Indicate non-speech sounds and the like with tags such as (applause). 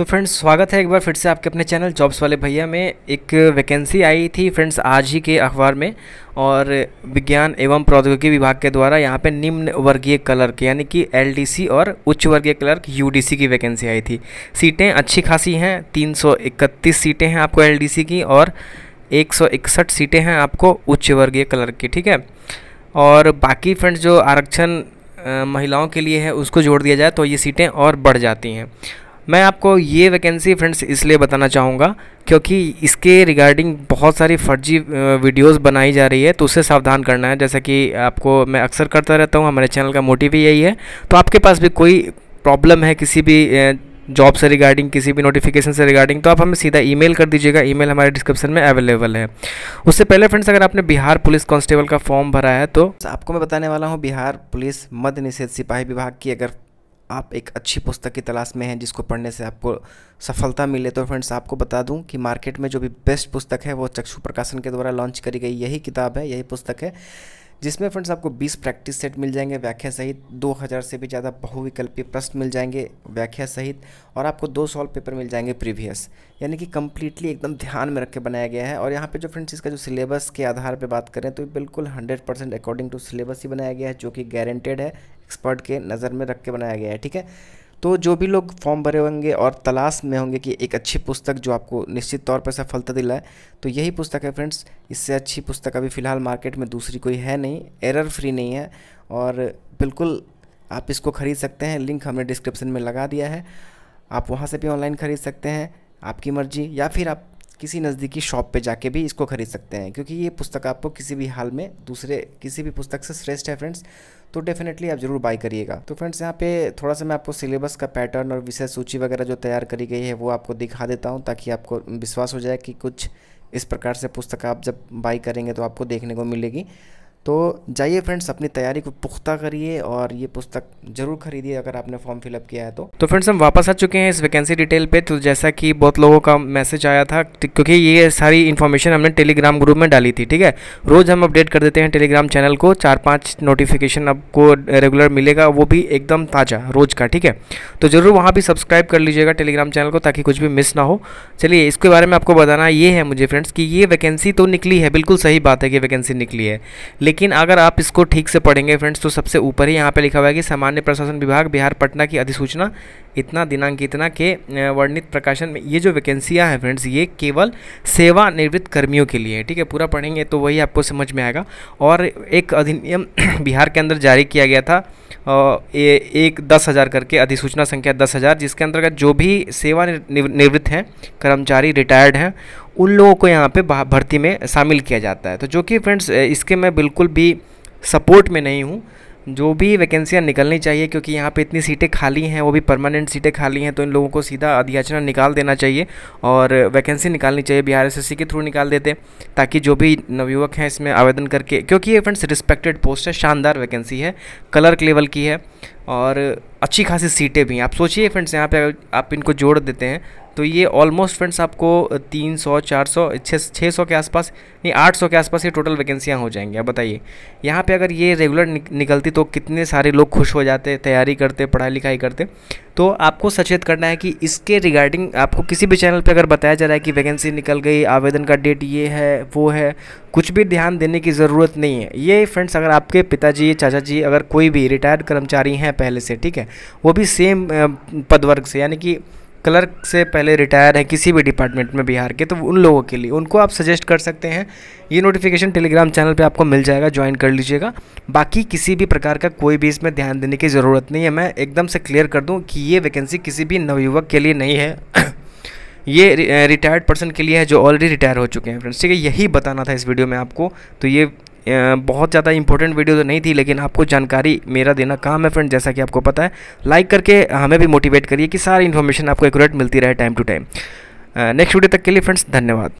तो फ्रेंड्स स्वागत है एक बार फिर से आपके अपने चैनल जॉब्स वाले भैया में एक वैकेंसी आई थी फ्रेंड्स आज ही के अखबार में और विज्ञान एवं प्रौद्योगिकी विभाग के द्वारा यहाँ पे निम्न वर्गीय क्लर्क यानी कि एलडीसी और उच्च वर्गीय क्लर्क यूडीसी की वैकेंसी आई थी सीटें अच्छी खासी हैं तीन सीटें हैं आपको एल की और एक सीटें हैं आपको उच्च वर्गीय क्लर्क की ठीक है और बाकी फ्रेंड्स जो आरक्षण महिलाओं के लिए है उसको जोड़ दिया जाए तो ये सीटें और बढ़ जाती हैं मैं आपको ये वैकेंसी फ्रेंड्स इसलिए बताना चाहूँगा क्योंकि इसके रिगार्डिंग बहुत सारी फर्जी वीडियोस बनाई जा रही है तो उससे सावधान करना है जैसा कि आपको मैं अक्सर करता रहता हूँ हमारे चैनल का मोटिव ही यही है तो आपके पास भी कोई प्रॉब्लम है किसी भी जॉब से रिगार्डिंग किसी भी नोटिफिकेशन से रिगार्डिंग तो आप हमें सीधा ईमेल कर दीजिएगा ईमेल हमारे डिस्क्रिप्शन में अवेलेबल है उससे पहले फ्रेंड्स अगर आपने बिहार पुलिस कांस्टेबल का फॉर्म भरा है तो आपको मैं बताने वाला हूँ बिहार पुलिस मध्य निषेध सिपाही विभाग की अगर आप एक अच्छी पुस्तक की तलाश में हैं जिसको पढ़ने से आपको सफलता मिले तो फ्रेंड्स आपको बता दूं कि मार्केट में जो भी बेस्ट पुस्तक है वो चक्षु प्रकाशन के द्वारा लॉन्च करी गई यही किताब है यही पुस्तक है जिसमें फ्रेंड्स आपको 20 प्रैक्टिस सेट मिल जाएंगे व्याख्या सहित 2000 से भी ज़्यादा बहुविकल्पीय प्रश्न मिल जाएंगे व्याख्या सहित और आपको दो सॉल्व पेपर मिल जाएंगे प्रीवियस यानी कि कम्प्लीटली एकदम ध्यान में रख के बनाया गया है और यहाँ पे जो फ्रेंड्स इसका जो सिलेबस के आधार पर बात करें तो बिल्कुल hundred percent according to syllabus ही बनाया गया है जो कि गारंटेड है एक्सपर्ट के नज़र में रख के बनाया गया है ठीक है तो जो भी लोग फॉर्म भरे होंगे और तलाश में होंगे कि एक अच्छी पुस्तक जो आपको निश्चित तौर पर सफलता दिलाए तो यही पुस्तक है फ्रेंड्स इससे अच्छी पुस्तक अभी फ़िलहाल मार्केट में दूसरी कोई है नहीं एरर फ्री नहीं है और बिल्कुल आप इसको ख़रीद सकते हैं लिंक हमने डिस्क्रिप्शन में लगा दिया है आप वहाँ से भी ऑनलाइन ख़रीद सकते हैं आपकी मर्ज़ी या फिर आप किसी नज़दीकी शॉप पे जाके भी इसको ख़रीद सकते हैं क्योंकि ये पुस्तक आपको किसी भी हाल में दूसरे किसी भी पुस्तक से श्रेष्ठ है फ्रेंड्स तो डेफिनेटली आप ज़रूर बाई करिएगा तो फ्रेंड्स यहाँ पे थोड़ा सा मैं आपको सिलेबस का पैटर्न और विषय सूची वगैरह जो तैयार करी गई है वो आपको दिखा देता हूँ ताकि आपको विश्वास हो जाए कि कुछ इस प्रकार से पुस्तक आप जब बाई करेंगे तो आपको देखने को मिलेगी तो जाइए फ्रेंड्स अपनी तैयारी को पुख्ता करिए और ये पुस्तक जरूर खरीदिए अगर आपने फॉर्म फिलअप किया है तो तो फ्रेंड्स हम वापस आ चुके हैं इस वैकेंसी डिटेल पे तो जैसा कि बहुत लोगों का मैसेज आया था क्योंकि ये सारी इन्फॉर्मेशन हमने टेलीग्राम ग्रुप में डाली थी ठीक है रोज़ हम अपडेट कर देते हैं टेलीग्राम चैनल को चार पाँच नोटिफिकेशन आपको रेगुलर मिलेगा वो भी एकदम ताज़ा रोज़ का ठीक है तो ज़रूर वहाँ भी सब्सक्राइब कर लीजिएगा टेलीग्राम चैनल को ताकि कुछ भी मिस ना हो चलिए इसके बारे में आपको बताना ये है मुझे फ्रेंड्स कि ये वैकेंसी तो निकली है बिल्कुल सही बात है कि वैकेंसी निकली है लेकिन अगर आप इसको ठीक से पढ़ेंगे फ्रेंड्स तो सबसे ऊपर ही यहाँ पे लिखा हुआ है कि सामान्य प्रशासन विभाग बिहार पटना की अधिसूचना इतना दिनांक इतना के वर्णित प्रकाशन में ये जो वैकेंसियाँ हैं फ्रेंड्स ये केवल सेवानिवृत्त कर्मियों के लिए है ठीक है पूरा पढ़ेंगे तो वही आपको समझ में आएगा और एक अधिनियम (clears throat) बिहार के अंदर जारी किया गया था ए, एक दस हज़ार करके अधिसूचना संख्या दस हज़ार जिसके अंतर्गत जो भी सेवानिवृत्त हैं कर्मचारी रिटायर्ड हैं उन लोगों को यहाँ पे भर्ती में शामिल किया जाता है तो जो कि फ्रेंड्स इसके मैं बिल्कुल भी सपोर्ट में नहीं हूँ जो भी वैकेंसियाँ निकलनी चाहिए क्योंकि यहाँ पे इतनी सीटें खाली हैं वो भी परमानेंट सीटें खाली हैं तो इन लोगों को सीधा अधियाचना निकाल देना चाहिए और वैकेंसी निकालनी चाहिए बिहार एस के थ्रू निकाल देते ताकि जो भी नवयुवक हैं इसमें आवेदन करके क्योंकि ये फ्रेंड्स रिस्पेक्टेड पोस्ट है शानदार वैकेंसी है कलर्क लेवल की है और अच्छी खासी सीटें भी हैं आप सोचिए फ्रेंड्स यहाँ पे आप इनको जोड़ देते हैं तो ये ऑलमोस्ट फ्रेंड्स आपको तीन सौ चार सौ छः सौ के आसपास नहीं आठ सौ के आसपास ये टोटल वैकेंसियाँ हो जाएंगी आप बताइए यहाँ पे अगर ये रेगुलर निकलती तो कितने सारे लोग खुश हो जाते तैयारी करते पढ़ाई लिखाई करते तो आपको सचेत करना है कि इसके रिगार्डिंग आपको किसी भी चैनल पे अगर बताया जा रहा है कि वैकेंसी निकल गई आवेदन का डेट ये है वो है कुछ भी ध्यान देने की ज़रूरत नहीं है ये फ्रेंड्स अगर आपके पिताजी चाचा जी अगर कोई भी रिटायर्ड कर्मचारी हैं पहले से ठीक है वो भी सेम पद वर्ग से यानी कि क्लर्क से पहले रिटायर हैं किसी भी डिपार्टमेंट में बिहार के तो उन लोगों के लिए उनको आप सजेस्ट कर सकते हैं ये नोटिफिकेशन टेलीग्राम चैनल पे आपको मिल जाएगा ज्वाइन कर लीजिएगा बाकी किसी भी प्रकार का कोई भी इसमें ध्यान देने की ज़रूरत नहीं है मैं एकदम से क्लियर कर दूँ कि ये वैकेंसी किसी भी नवयुवक के लिए नहीं है (clears throat) ये रिटायर्ड पर्सन के लिए है जो ऑलरेडी रिटायर हो चुके हैं फ्रेंड्स ठीक है यही बताना था इस वीडियो में आपको तो ये बहुत ज़्यादा इंपॉर्टेंट वीडियो तो नहीं थी लेकिन आपको जानकारी मेरा देना काम है फ्रेंड जैसा कि आपको पता है लाइक करके हमें भी मोटिवेट करिए कि सारी इन्फॉर्मेशन आपको एक्यूरेट मिलती रहे time to time next video तक के लिए फ्रेंड्स धन्यवाद